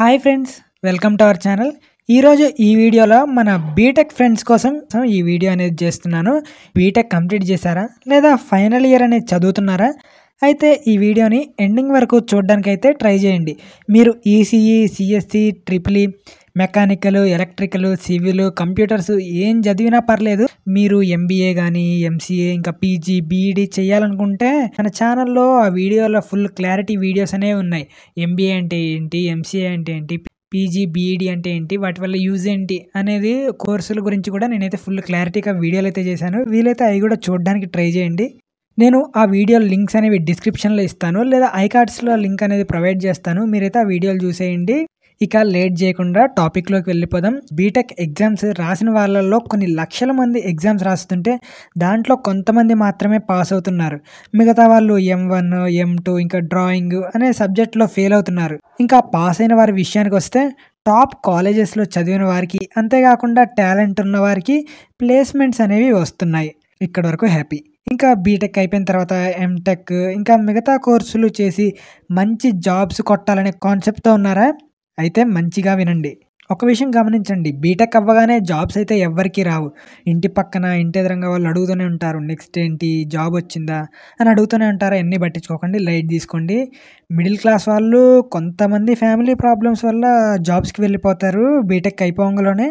hi friends welcome to our channel ఈరోజు ఈ వీడియోలో మన బీటెక్ ఫ్రెండ్స్ కోసం ఈ వీడియో అనేది చేస్తున్నాను బీటెక్ కంప్లీట్ చేశారా లేదా ఫైనల్ ఇయర్ అనేది చదువుతున్నారా అయితే ఈ వీడియోని ఎండింగ్ వరకు చూడడానికి అయితే ట్రై చేయండి మీరు ECE CSC triple mechanical electrical civil computers ఏం చదివినా పర్లేదు మీరు ఎంబీఏ కానీ ఎంసీఏ ఇంకా పీజీ బీఈడి e చేయాలనుకుంటే మన ఛానల్లో ఆ వీడియోలో ఫుల్ క్లారిటీ వీడియోస్ అనేవి ఉన్నాయి ఎంబీఏ అంటే ఏంటి ఎంసీఏ అంటే ఏంటి పీజీ బీఈడి e అంటే ఏంటి వాటి వల్ల యూజ్ ఏంటి అనేది కోర్సుల గురించి కూడా నేనైతే ఫుల్ క్లారిటీగా వీడియోలు అయితే చేశాను వీలైతే అవి కూడా చూడడానికి ట్రై చేయండి నేను ఆ వీడియో లింక్స్ అనేవి డిస్క్రిప్షన్లో ఇస్తాను లేదా ఐకార్డ్స్లో లింక్ అనేది ప్రొవైడ్ చేస్తాను మీరైతే ఆ వీడియోలు చూసేయండి ఇక లేట్ చేయకుండా టాపిక్లోకి వెళ్ళిపోదాం బీటెక్ ఎగ్జామ్స్ రాసిన వాళ్ళల్లో కొన్ని లక్షల మంది ఎగ్జామ్స్ రాస్తుంటే దాంట్లో కొంతమంది మాత్రమే పాస్ అవుతున్నారు మిగతా వాళ్ళు ఎం వన్ ఎం టూ ఇంకా డ్రాయింగ్ అనే సబ్జెక్ట్లో ఫెయిల్ అవుతున్నారు ఇంకా పాస్ అయిన వారి విషయానికి వస్తే టాప్ కాలేజెస్లో చదివిన వారికి అంతేకాకుండా టాలెంట్ ఉన్న వారికి ప్లేస్మెంట్స్ అనేవి వస్తున్నాయి ఇక్కడ వరకు హ్యాపీ ఇంకా బీటెక్ అయిపోయిన తర్వాత ఎంటెక్ ఇంకా మిగతా కోర్సులు చేసి మంచి జాబ్స్ కొట్టాలనే కాన్సెప్ట్తో ఉన్నారా అయితే మంచిగా వినండి ఒక విషయం గమనించండి బీటెక్ అవ్వగానే జాబ్స్ అయితే ఎవ్వరికీ రావు ఇంటి పక్కన ఇంటి ఎదురంగా వాళ్ళు అడుగుతూనే ఉంటారు నెక్స్ట్ ఏంటి జాబ్ వచ్చిందా అని అడుగుతూనే ఉంటారు అన్నీ పట్టించుకోకండి లైట్ తీసుకోండి మిడిల్ క్లాస్ వాళ్ళు కొంతమంది ఫ్యామిలీ ప్రాబ్లమ్స్ వల్ల జాబ్స్కి వెళ్ళిపోతారు బీటెక్ అయిపోంగలోనే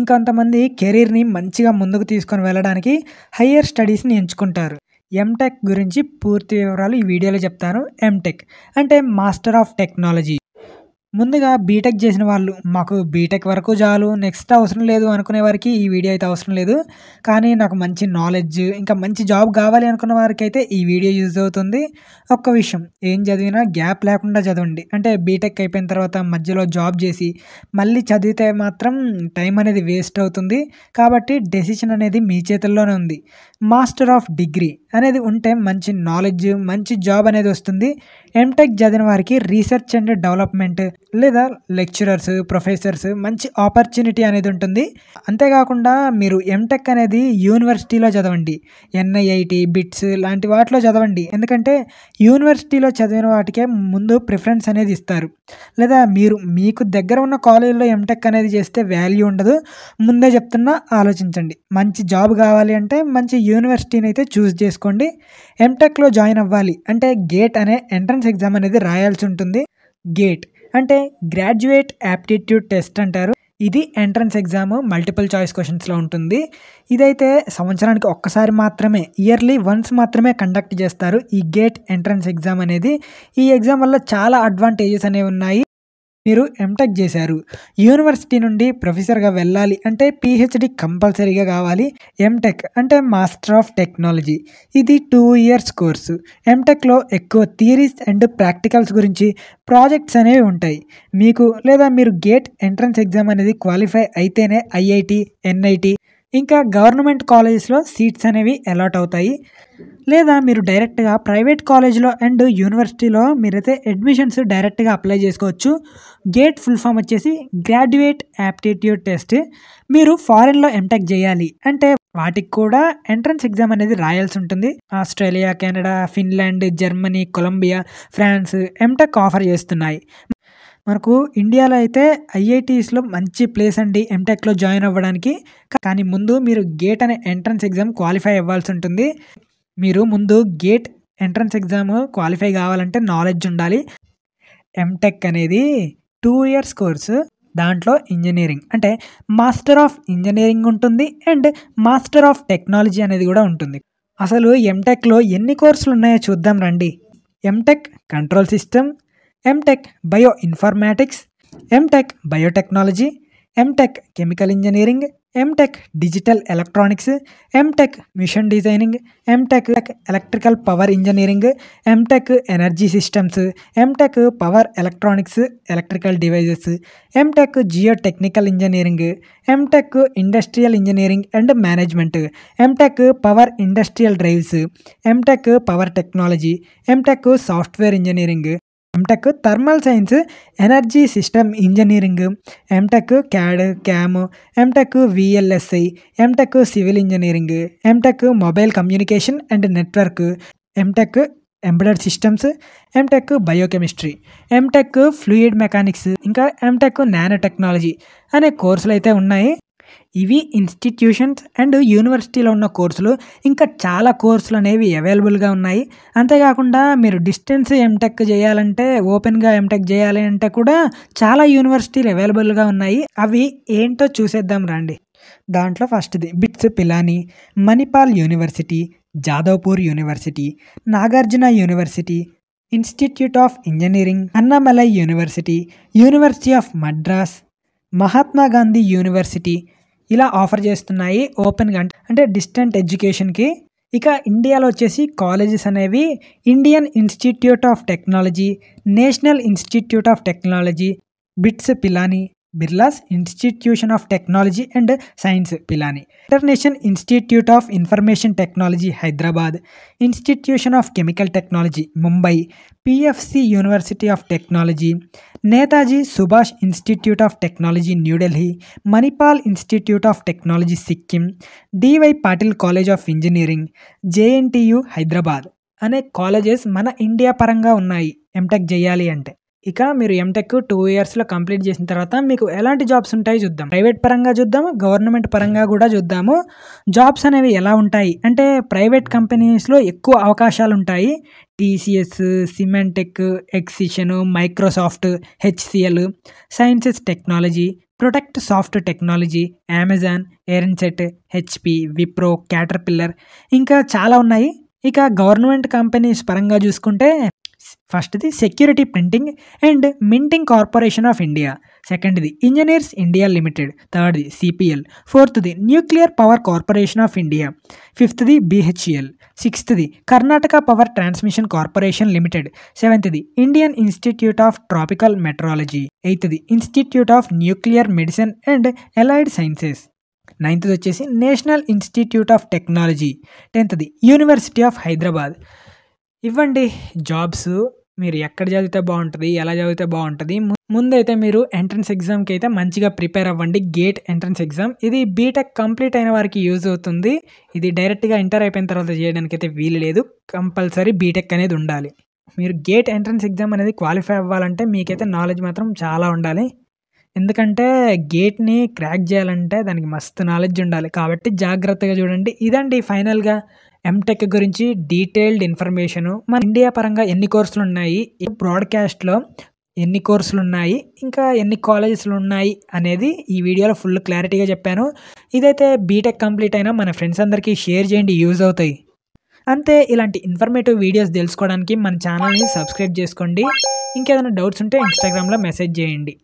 ఇంకొంతమంది కెరీర్ని మంచిగా ముందుకు తీసుకొని వెళ్ళడానికి హయ్యర్ స్టడీస్ని ఎంచుకుంటారు ఎంటెక్ గురించి పూర్తి వివరాలు ఈ వీడియోలో చెప్తాను ఎంటెక్ అంటే మాస్టర్ ఆఫ్ టెక్నాలజీ ముందుగా బీటెక్ చేసిన వాళ్ళు మాకు బీటెక్ వరకు చాలు నెక్స్ట్ అవసరం లేదు అనుకునే వారికి ఈ వీడియో అయితే అవసరం లేదు కానీ నాకు మంచి నాలెడ్జ్ ఇంకా మంచి జాబ్ కావాలి అనుకున్న వారికి అయితే ఈ వీడియో యూజ్ అవుతుంది ఒక్క విషయం ఏం చదివినా గ్యాప్ లేకుండా చదవండి అంటే బీటెక్ అయిపోయిన తర్వాత మధ్యలో జాబ్ చేసి మళ్ళీ చదివితే మాత్రం టైం అనేది వేస్ట్ అవుతుంది కాబట్టి డెసిషన్ అనేది మీ చేతుల్లోనే ఉంది మాస్టర్ ఆఫ్ డిగ్రీ అనేది ఉంటే మంచి నాలెడ్జ్ మంచి జాబ్ అనేది వస్తుంది ఎంటెక్ చదివిన వారికి రీసెర్చ్ అండ్ డెవలప్మెంట్ లేదా లెక్చరర్స్ ప్రొఫెసర్స్ మంచి ఆపర్చునిటీ అనేది ఉంటుంది అంతేకాకుండా మీరు ఎంటెక్ అనేది యూనివర్సిటీలో చదవండి ఎన్ఐఐటి బిట్స్ లాంటి వాటిలో చదవండి ఎందుకంటే యూనివర్సిటీలో చదివిన వాటికే ముందు ప్రిఫరెన్స్ అనేది ఇస్తారు లేదా మీరు మీకు దగ్గర ఉన్న కాలేజీలో ఎంటెక్ అనేది చేస్తే వాల్యూ ఉండదు ముందే చెప్తున్నా ఆలోచించండి మంచి జాబ్ కావాలి అంటే మంచి యూనివర్సిటీని అయితే చూస్ చేసుకోండి చేసుకోండి ఎంటెక్లో జాయిన్ అవ్వాలి అంటే గేట్ అనే ఎంట్రన్స్ ఎగ్జామ్ అనేది రాయాల్సి ఉంటుంది గేట్ అంటే గ్రాడ్యుయేట్ యాప్టిట్యూడ్ టెస్ట్ అంటారు ఇది ఎంట్రన్స్ ఎగ్జామ్ మల్టిపుల్ చాయిస్ క్వశ్చన్స్లో ఉంటుంది ఇదైతే సంవత్సరానికి ఒక్కసారి మాత్రమే ఇయర్లీ వన్స్ మాత్రమే కండక్ట్ చేస్తారు ఈ గేట్ ఎంట్రన్స్ ఎగ్జామ్ అనేది ఈ ఎగ్జామ్ వల్ల చాలా అడ్వాంటేజెస్ అనేవి ఉన్నాయి మీరు ఎంటెక్ చేశారు యూనివర్సిటీ నుండి ప్రొఫెసర్గా వెళ్ళాలి అంటే పిహెచ్డి కంపల్సరీగా కావాలి ఎంటెక్ అంటే మాస్టర్ ఆఫ్ టెక్నాలజీ ఇది టూ ఇయర్స్ కోర్సు ఎంటెక్లో ఎక్కువ థియరీస్ అండ్ ప్రాక్టికల్స్ గురించి ప్రాజెక్ట్స్ అనేవి ఉంటాయి మీకు లేదా మీరు గేట్ ఎంట్రన్స్ ఎగ్జామ్ అనేది క్వాలిఫై అయితేనే ఐఐటి ఎన్ఐటి ఇంకా గవర్నమెంట్ కాలేజెస్లో సీట్స్ అనేవి అలాట్ అవుతాయి లేదా మీరు డైరెక్ట్గా ప్రైవేట్ కాలేజ్లో అండ్ యూనివర్సిటీలో మీరైతే అడ్మిషన్స్ డైరెక్ట్గా అప్లై చేసుకోవచ్చు గేట్ ఫుల్ ఫామ్ వచ్చేసి గ్రాడ్యుయేట్ యాప్టిట్యూడ్ టెస్ట్ మీరు ఫారెన్లో ఎంటెక్ చేయాలి అంటే వాటికి కూడా ఎంట్రన్స్ ఎగ్జామ్ అనేది రాయాల్సి ఉంటుంది Australia Canada Finland Germany Colombia France MTech offer చేస్తున్నాయి మనకు ఇండియాలో అయితే ఐఐటీస్లో మంచి ప్లేస్ అండి ఎంటెక్లో జాయిన్ అవ్వడానికి కానీ ముందు మీరు గేట్ అనే ఎంట్రన్స్ ఎగ్జామ్ క్వాలిఫై అవ్వాల్సి ఉంటుంది మీరు ముందు గేట్ ఎంట్రన్స్ ఎగ్జామ్ క్వాలిఫై కావాలంటే నాలెడ్జ్ ఉండాలి ఎంటెక్ అనేది టూ ఇయర్స్ కోర్సు దాంట్లో ఇంజనీరింగ్ అంటే మాస్టర్ ఆఫ్ ఇంజనీరింగ్ ఉంటుంది అండ్ మాస్టర్ ఆఫ్ టెక్నాలజీ అనేది కూడా ఉంటుంది అసలు ఎంటెక్లో ఎన్ని కోర్సులు ఉన్నాయో చూద్దాం రండి MTech control system MTech Bioinformatics, MTech Biotechnology, MTech Chemical Engineering, MTech Digital Electronics, MTech Mission Designing, MTech Electrical Power Engineering, MTech Energy Systems, MTech Power Electronics, Electrical Devices, MTech Geotechnical Engineering, MTech Industrial Engineering and Management, MTech Power Industrial Drives, MTech Power Technology, MTech Software Engineering, MTech thermal science energy system engineering MTech CAD CAM MTech VLSI MTech civil engineering MTech mobile communication and network MTech embedded systems MTech biochemistry MTech fluid mechanics ఇంకా MTech nano technology అనే కోర్సులు అయితే ఉన్నాయి ఇవి institutions and యూనివర్సిటీలో ఉన్న కోర్సులు ఇంకా చాలా కోర్సులు అనేవి అవైలబుల్గా ఉన్నాయి అంతేకాకుండా మీరు డిస్టెన్స్ ఎంటెక్ చేయాలంటే ఓపెన్గా ఎంటెక్ చేయాలి అంటే కూడా చాలా యూనివర్సిటీలు అవైలబుల్గా ఉన్నాయి అవి ఏంటో చూసేద్దాం రండి దాంట్లో ఫస్ట్ది BITS Pilani Manipal university Jadavpur university Nagarjuna university institute of engineering Annamalai university university of Madras Mahatma Gandhi university ఇలా ఆఫర్ చేస్తున్నాయి ఓపెన్గా అంటే డిస్టెంట్ ఎడ్యుకేషన్కి ఇక ఇండియాలో వచ్చేసి కాలేజెస్ అనేవి Indian institute of technology national institute of technology BITS Pilani Birla's institution of technology and science Pilani international institute of information technology Hyderabad institution of chemical technology Mumbai PFC university of technology Netaji Subhash institute of technology New Delhi Manipal institute of technology Sikkim DY Patil college of engineering JNTU Hyderabad అనే colleges మన India పరంగా ఉన్నాయి MTech చేయాలి అంటే ఇక మీరు MTech two ఇయర్స్లో complete చేసిన తర్వాత మీకు ఎలాంటి జాబ్స్ ఉంటాయి చూద్దాం ప్రైవేట్ పరంగా చూద్దాము గవర్నమెంట్ పరంగా కూడా చూద్దాము జాబ్స్ అనేవి ఎలా ఉంటాయి అంటే ప్రైవేట్ కంపెనీస్లో ఎక్కువ అవకాశాలు ఉంటాయి టీసీఎస్ సిమెంటెక్ ఎక్సిషన్ Microsoft HCL sciences technology protect soft technology Amazon ఎయిర్సెట్ హెచ్పి విప్రో పిల్లర్ ఇంకా చాలా ఉన్నాయి ఇక గవర్నమెంట్ కంపెనీస్ పరంగా చూసుకుంటే ఫస్ట్ది security printing and minting corporation of India సెకండ్ది ఇంజనీర్స్ ఇండియా లిమిటెడ్ థర్డ్ది సిపిఎల్ ఫోర్త్ది nuclear power corporation of India ఫిఫ్త్ది బీహెచ్ఈఎల్ సిక్స్త్ది Karnataka power transmission corporation limited సెవెంత్ది Indian institute of tropical meteorology ఎయిత్ది institute of nuclear medicine and allied sciences నైన్త్ది వచ్చేసి national institute of technology టెన్త్ది university of Hyderabad ఇవ్వండి jobs మీరు ఎక్కడ చదివితే బాగుంటుంది ఎలా చదివితే బాగుంటుంది ముందైతే మీరు ఎంట్రన్స్ ఎగ్జామ్కి అయితే మంచిగా ప్రిపేర్ అవ్వండి గేట్ ఎంట్రన్స్ ఎగ్జామ్ ఇది బీటెక్ కంప్లీట్ అయిన వారికి యూజ్ అవుతుంది ఇది డైరెక్ట్గా ఇంటర్ అయిపోయిన తర్వాత చేయడానికి అయితే వీలు లేదు కంపల్సరీ బీటెక్ అనేది ఉండాలి మీరు గేట్ ఎంట్రన్స్ ఎగ్జామ్ అనేది క్వాలిఫై అవ్వాలంటే మీకైతే నాలెడ్జ్ మాత్రం చాలా ఉండాలి ఎందుకంటే గేట్ని క్రాక్ చేయాలంటే దానికి మస్తు నాలెడ్జ్ ఉండాలి కాబట్టి జాగ్రత్తగా చూడండి ఇదండి ఫైనల్గా ఎంటెక్ గురించి డీటెయిల్డ్ ఇన్ఫర్మేషను మన ఇండియా పరంగా ఎన్ని కోర్సులు ఉన్నాయి ఈ బ్రాడ్కాస్ట్లో ఎన్ని కోర్సులు ఉన్నాయి ఇంకా ఎన్ని కాలేజెస్లు ఉన్నాయి అనేది ఈ వీడియోలో ఫుల్ క్లారిటీగా చెప్పాను ఇదైతే బీటెక్ కంప్లీట్ అయినా మన ఫ్రెండ్స్ అందరికీ షేర్ చేయండి యూజ్ అవుతాయి అంతే ఇలాంటి ఇన్ఫర్మేటివ్ వీడియోస్ తెలుసుకోవడానికి మన ఛానల్ని సబ్స్క్రైబ్ చేసుకోండి ఇంకేదైనా డౌట్స్ ఉంటే ఇన్స్టాగ్రామ్లో మెసేజ్ చేయండి